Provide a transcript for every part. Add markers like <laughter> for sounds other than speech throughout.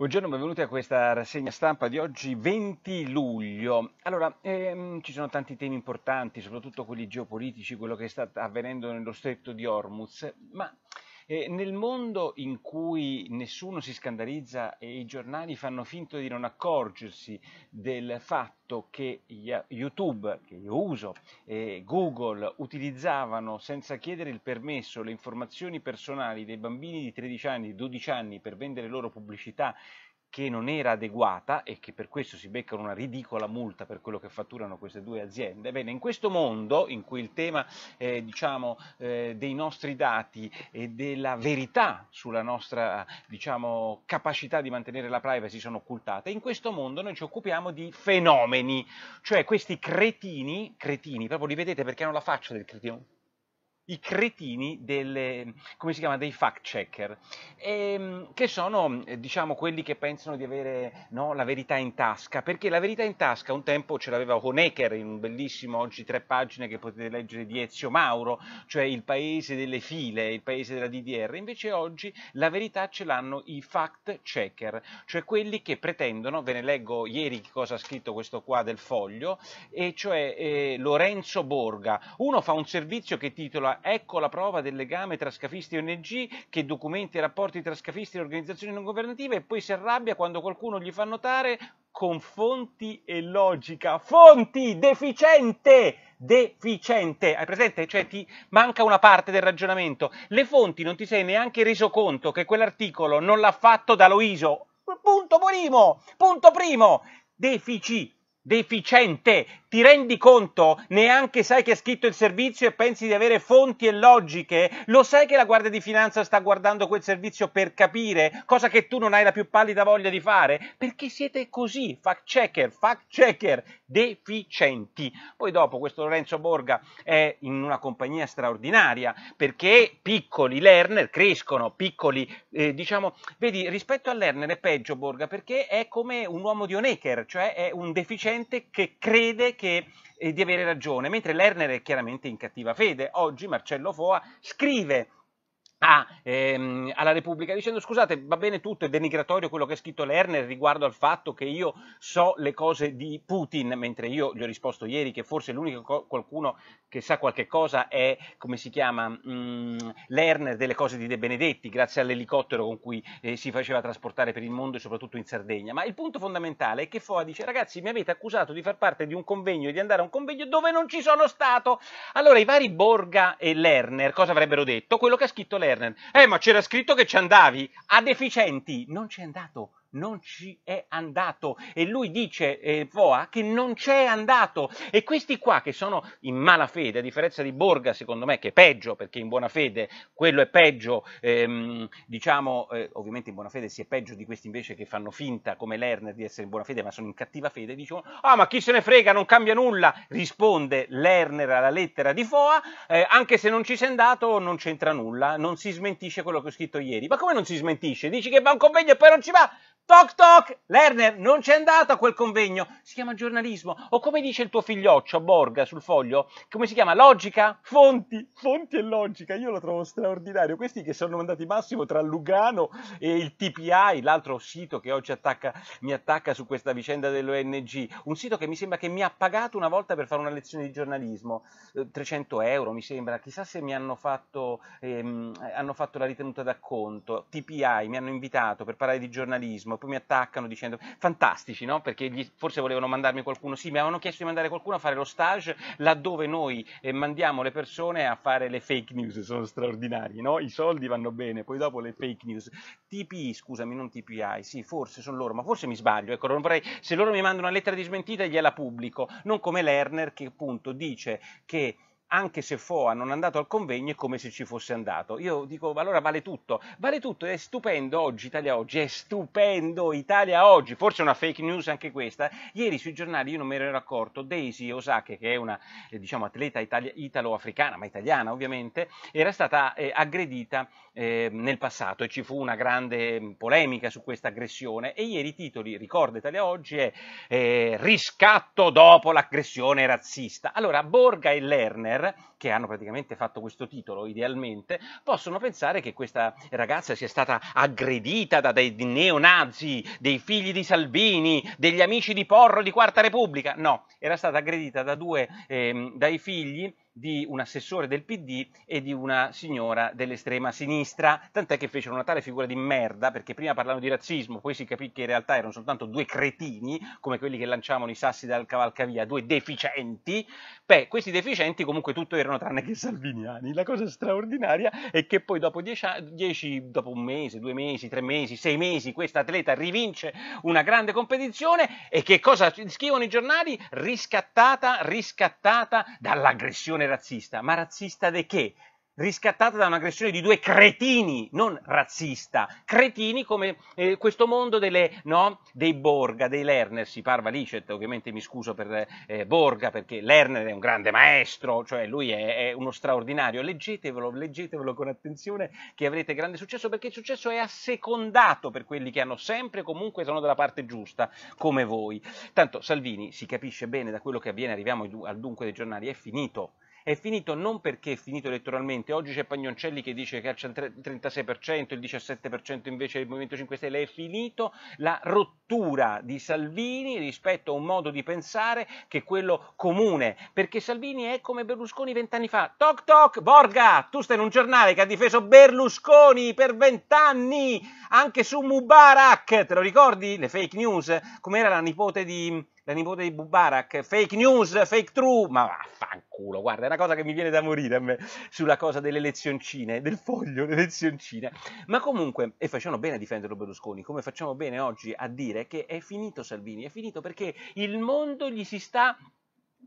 Buongiorno, benvenuti a questa rassegna stampa di oggi 20 luglio. Allora, ehm, ci sono tanti temi importanti, soprattutto quelli geopolitici, quello che sta avvenendo nello stretto di Hormuz, ma eh, nel mondo in cui nessuno si scandalizza e i giornali fanno finto di non accorgersi del fatto che YouTube, che io uso, e Google utilizzavano senza chiedere il permesso le informazioni personali dei bambini di 13 anni, 12 anni per vendere loro pubblicità che non era adeguata e che per questo si beccano una ridicola multa per quello che fatturano queste due aziende. Bene, in questo mondo in cui il tema eh, diciamo, eh, dei nostri dati e della verità sulla nostra diciamo, capacità di mantenere la privacy sono occultate, in questo mondo noi ci occupiamo di fenomeni, cioè questi cretini, cretini proprio li vedete perché hanno la faccia del cretino, i cretini delle, chiama, dei fact checker, e, ehm, che sono diciamo, quelli che pensano di avere no, la verità in tasca, perché la verità in tasca un tempo ce l'aveva Honecker in un bellissimo oggi tre pagine che potete leggere di Ezio Mauro, cioè il paese delle file, il paese della DDR, invece oggi la verità ce l'hanno i fact checker, cioè quelli che pretendono, ve ne leggo ieri cosa ha scritto questo qua del foglio, e cioè eh, Lorenzo Borga, uno fa un servizio che titola ecco la prova del legame tra scafisti e ONG che documenta i rapporti tra scafisti e organizzazioni non governative e poi si arrabbia quando qualcuno gli fa notare con fonti e logica. Fonti deficiente! Deficiente, hai presente? Cioè ti manca una parte del ragionamento. Le fonti non ti sei neanche reso conto che quell'articolo non l'ha fatto da Loiso. Punto primo, punto primo, deficiente deficiente, ti rendi conto? Neanche sai che ha scritto il servizio e pensi di avere fonti e logiche? Lo sai che la Guardia di Finanza sta guardando quel servizio per capire, cosa che tu non hai la più pallida voglia di fare? Perché siete così, fact checker, fact checker, deficienti. Poi dopo questo Lorenzo Borga è in una compagnia straordinaria, perché piccoli learner crescono, piccoli, eh, diciamo, vedi, rispetto al learner è peggio Borga, perché è come un uomo di Onecker, cioè è un deficiente gente che crede che, eh, di avere ragione, mentre Lerner è chiaramente in cattiva fede. Oggi Marcello Foa scrive Ah, ehm, alla Repubblica dicendo scusate va bene tutto è denigratorio quello che ha scritto Lerner riguardo al fatto che io so le cose di Putin mentre io gli ho risposto ieri che forse l'unico qualcuno che sa qualche cosa è come si chiama mm, Lerner delle cose di De Benedetti grazie all'elicottero con cui eh, si faceva trasportare per il mondo e soprattutto in Sardegna ma il punto fondamentale è che Foa dice ragazzi mi avete accusato di far parte di un convegno e di andare a un convegno dove non ci sono stato allora i vari Borga e Lerner cosa avrebbero detto? Quello che ha scritto Lerner Lerner. Eh, ma c'era scritto che ci andavi. A deficienti non ci è andato non ci è andato e lui dice eh, Voa che non c'è andato e questi qua che sono in mala fede a differenza di Borga secondo me che è peggio perché in buona fede quello è peggio ehm, diciamo eh, ovviamente in buona fede si è peggio di questi invece che fanno finta come Lerner di essere in buona fede ma sono in cattiva fede dicono ah ma chi se ne frega non cambia nulla risponde Lerner alla lettera di Foa eh, anche se non ci sei andato non c'entra nulla non si smentisce quello che ho scritto ieri ma come non si smentisce dici che va un convegno e poi non ci va Toc toc! Lerner non c'è andato a quel convegno, si chiama giornalismo. O come dice il tuo figlioccio Borga sul foglio, come si chiama? Logica? Fonti, fonti e logica, io lo trovo straordinario. Questi che sono andati massimo tra Lugano e il TPI, l'altro sito che oggi attacca, mi attacca su questa vicenda dell'ONG, un sito che mi sembra che mi ha pagato una volta per fare una lezione di giornalismo, 300 eh, euro mi sembra, chissà se mi hanno fatto, ehm, hanno fatto la ritenuta d'acconto, TPI, mi hanno invitato per parlare di giornalismo purtroppo mi attaccano dicendo fantastici, no? Perché gli, forse volevano mandarmi qualcuno, sì, mi avevano chiesto di mandare qualcuno a fare lo stage laddove noi eh, mandiamo le persone a fare le fake news, sono straordinari, no? I soldi vanno bene, poi dopo le fake news. TPI, scusami, non TPI, sì, forse sono loro, ma forse mi sbaglio, ecco, non vorrei, se loro mi mandano una lettera di smentita gliela pubblico, non come Lerner che appunto dice che anche se Foa non è andato al convegno è come se ci fosse andato. Io dico, allora vale tutto, vale tutto, è stupendo oggi, Italia oggi, è stupendo Italia oggi, forse è una fake news anche questa. Ieri sui giornali, io non me ne ero accorto, Daisy Osake, che è una eh, diciamo, atleta itali- italo-africana, ma italiana ovviamente, era stata eh, aggredita eh, nel passato e ci fu una grande mm, polemica su questa aggressione e ieri i titoli, ricorda Italia oggi, è eh, riscatto dopo l'aggressione razzista. Allora, Borga e Lerner Warner, che hanno praticamente fatto questo titolo idealmente, possono pensare che questa ragazza sia stata aggredita da dei neonazi, dei figli di Salvini, degli amici di Porro di Quarta Repubblica. No, era stata aggredita da due, eh, dai figli di un assessore del PD e di una signora dell'estrema sinistra, tant'è che fecero una tale figura di merda perché prima parlavano di razzismo, poi si capì che in realtà erano soltanto due cretini, come quelli che lanciavano i sassi dal cavalcavia, due deficienti. Beh, questi deficienti comunque tutto erano tranne che salviniani. La cosa straordinaria è che poi dopo, dieci, dieci, dopo un mese, due mesi, tre mesi, sei mesi, questa atleta rivince una grande competizione e che cosa scrivono i giornali? Riscattata, riscattata dall'aggressione un'aggressione razzista, ma razzista di che? riscattata da un'aggressione di due cretini, non razzista, cretini come eh, questo mondo delle, no, dei Borga, dei Lerner, si parva Licet, ovviamente mi scuso per eh, Borga perché Lerner è un grande maestro, cioè lui è, è, uno straordinario, leggetevelo, leggetevelo con attenzione che avrete grande successo perché il successo è assecondato per quelli che hanno sempre comunque sono della parte giusta come voi. Tanto Salvini si capisce bene da quello che avviene, arriviamo al dunque dei giornali, è finito è finito non perché è finito elettoralmente, oggi c'è Pagnoncelli che dice che calcia il 36%, il 17% invece del Movimento 5 Stelle, è finito la rottura di Salvini rispetto a un modo di pensare che è quello comune, perché Salvini è come Berlusconi vent'anni fa, toc toc, Borga, tu stai in un giornale che ha difeso Berlusconi per vent'anni, anche su Mubarak, te lo ricordi? Le fake news, come era la nipote di, la nipote di Mubarak, fake news, fake true, ma vaffanculo culo. Guarda, è una cosa che mi viene da morire a me sulla cosa delle lezioncine, del foglio, le lezioncine. Ma comunque, e facciamo bene a difendere Berlusconi, come facciamo bene oggi a dire che è finito Salvini, è finito perché il mondo gli si sta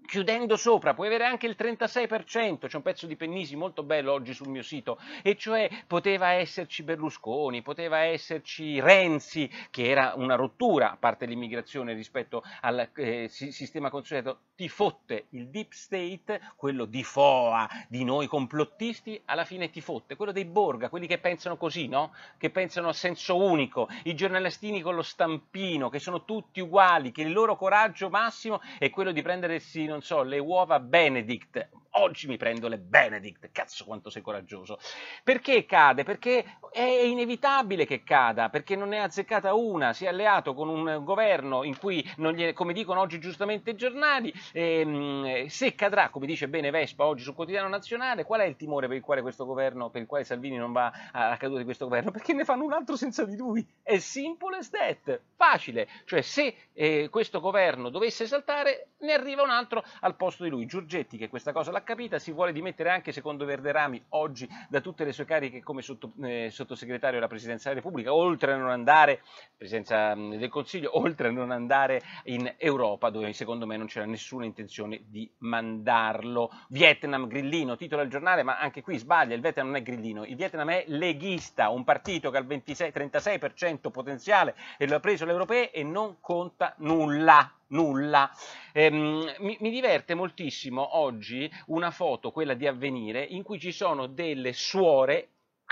chiudendo sopra, puoi avere anche il 36%, c'è un pezzo di Pennisi molto bello oggi sul mio sito, e cioè poteva esserci Berlusconi, poteva esserci Renzi, che era una rottura, a parte l'immigrazione rispetto al eh, sistema consueto, ti fotte il deep state, quello di Foa, di noi complottisti, alla fine ti fotte, quello dei Borga, quelli che pensano così, no? che pensano a senso unico, i giornalistini con lo stampino, che sono tutti uguali, che il loro coraggio massimo è quello di prendersi non so, le uova Benedict oggi mi prendo le Benedict, cazzo quanto sei coraggioso. Perché cade? Perché è inevitabile che cada, perché non ne ha azzeccata una, si è alleato con un governo in cui, gli, come dicono oggi giustamente i giornali, ehm, se cadrà, come dice bene Vespa oggi sul quotidiano nazionale, qual è il timore per il quale questo governo, per il quale Salvini non va alla caduta di questo governo? Perché ne fanno un altro senza di lui. È simple as that, facile. Cioè se eh, questo governo dovesse saltare, ne arriva un altro al posto di lui. Giorgetti che questa cosa la capita, si vuole dimettere anche, secondo Verderami, oggi da tutte le sue cariche come sotto, eh, sottosegretario alla Presidenza della Repubblica, oltre a non andare, Presidenza mm, del Consiglio, <laughs> oltre a non andare in Europa, dove secondo me non c'era nessuna intenzione di mandarlo. Vietnam grillino, titolo al giornale, ma anche qui sbaglia, il Vietnam non è grillino, il Vietnam è leghista, un partito che ha il 26, 36% potenziale e lo ha preso le europee e non conta nulla nulla. Ehm, mi, mi, diverte moltissimo oggi una foto, quella di avvenire, in cui ci sono delle suore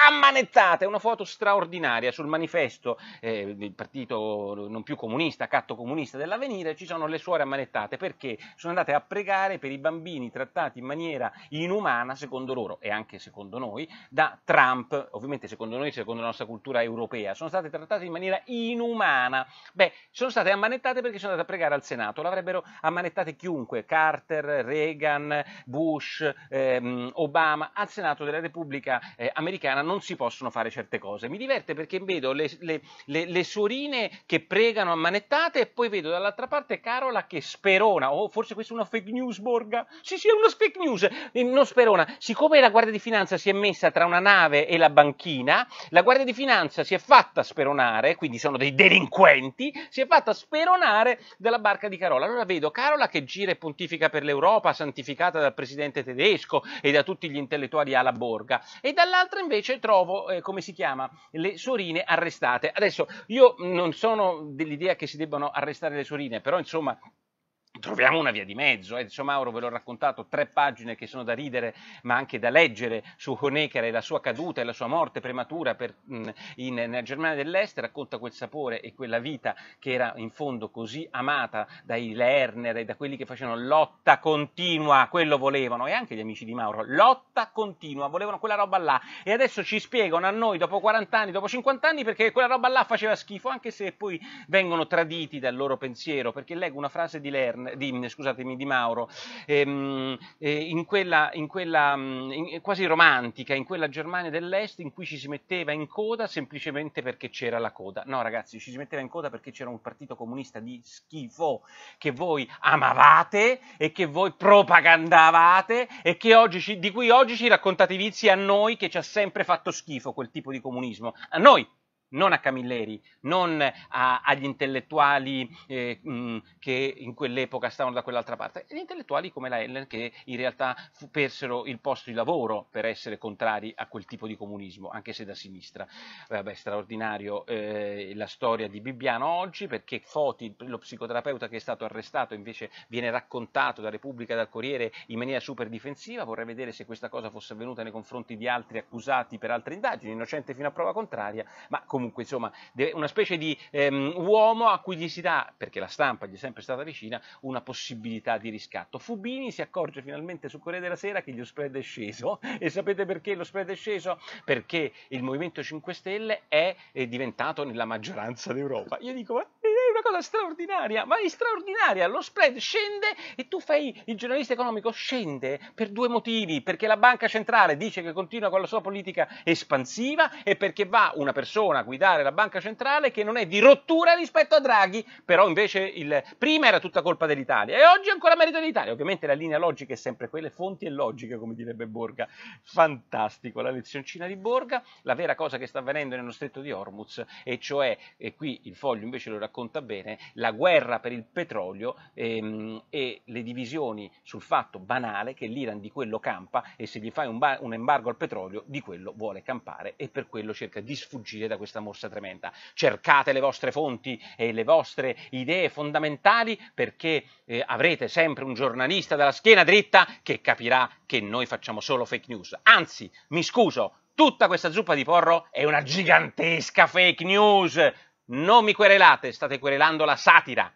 ammanettate, una foto straordinaria sul manifesto eh, del partito non più comunista, catto comunista dell'avvenire, ci sono le suore ammanettate perché sono andate a pregare per i bambini trattati in maniera inumana, secondo loro e anche secondo noi, da Trump, ovviamente secondo noi, secondo la nostra cultura europea, sono state trattate in maniera inumana. Beh, sono state ammanettate perché sono andate a pregare al Senato, l'avrebbero ammanettate chiunque, Carter, Reagan, Bush, ehm, Obama, al Senato della Repubblica eh, americana non si possono fare certe cose. Mi diverte perché vedo le, le, le, le suorine che pregano ammanettate e poi vedo dall'altra parte Carola che sperona, o oh, forse questa è una fake news Borga? Sì, sì, è una fake news, eh, non sperona. Siccome la Guardia di Finanza si è messa tra una nave e la banchina, la Guardia di Finanza si è fatta speronare, quindi sono dei delinquenti, si è fatta speronare dalla barca di Carola. Allora vedo Carola che gira e pontifica per l'Europa, santificata dal presidente tedesco e da tutti gli intellettuali alla Borga, e dall'altra invece trovo, eh, come si chiama, le suorine arrestate. Adesso, io non sono dell'idea che si debbano arrestare le suorine, però insomma troviamo una via di mezzo. Eh. Insomma, Mauro ve l'ho raccontato, tre pagine che sono da ridere ma anche da leggere su Honecker e la sua caduta e la sua morte prematura per, mh, in, nella Germania dell'Est, racconta quel sapore e quella vita che era in fondo così amata dai Lerner e da quelli che facevano lotta continua, quello volevano, e anche gli amici di Mauro, lotta continua, volevano quella roba là. E adesso ci spiegano a noi dopo 40 anni, dopo 50 anni, perché quella roba là faceva schifo, anche se poi vengono traditi dal loro pensiero, perché leggo una frase di Lerner di, scusatemi, di Mauro, ehm, eh, in quella, in quella mm, in, eh, quasi romantica, in quella Germania dell'Est in cui ci si metteva in coda semplicemente perché c'era la coda. No ragazzi, ci si metteva in coda perché c'era un partito comunista di schifo che voi amavate e che voi propagandavate e ci, di cui oggi ci raccontate vizi a noi che ci ha sempre fatto schifo quel tipo di comunismo. A noi! non a Camilleri, non a, agli intellettuali eh, mh, mm, che in quell'epoca stavano da quell'altra parte, gli intellettuali come la Heller che in realtà persero il posto di lavoro per essere contrari a quel tipo di comunismo, anche se da sinistra. Eh, vabbè, straordinario eh, la storia di Bibbiano oggi perché Foti, lo psicoterapeuta che è stato arrestato, invece viene raccontato da Repubblica e dal Corriere in maniera super difensiva, vorrei vedere se questa cosa fosse avvenuta nei confronti di altri accusati per altre indagini, innocente fino a prova contraria, ma comunque comunque insomma una specie di ehm, uomo a cui gli si dà, perché la stampa gli è sempre stata vicina, una possibilità di riscatto. Fubini si accorge finalmente su Corriere della Sera che lo spread è sceso <laughs> e sapete perché lo spread è sceso? Perché il Movimento 5 Stelle è, è diventato nella maggioranza d'Europa. Io dico, ma una cosa straordinaria, ma è straordinaria, lo spread scende e tu fai il giornalista economico, scende per due motivi, perché la banca centrale dice che continua con la sua politica espansiva e perché va una persona a guidare la banca centrale che non è di rottura rispetto a Draghi, però invece il, prima era tutta colpa dell'Italia e oggi è ancora merito dell'Italia, ovviamente la linea logica è sempre quella, fonti e logiche come direbbe Borga, fantastico la lezioncina di Borga, la vera cosa che sta avvenendo nello stretto di Hormuz e cioè, e qui il foglio invece lo racconta sta bene, la guerra per il petrolio ehm, e le divisioni sul fatto banale che l'Iran di quello campa e se gli fai un, un embargo al petrolio di quello vuole campare e per quello cerca di sfuggire da questa morsa tremenda. Cercate le vostre fonti e le vostre idee fondamentali perché eh, avrete sempre un giornalista dalla schiena dritta che capirà che noi facciamo solo fake news. Anzi, mi scuso, tutta questa zuppa di porro è una gigantesca fake news. Non mi querelate, state querelando la satira.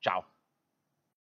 Ciao.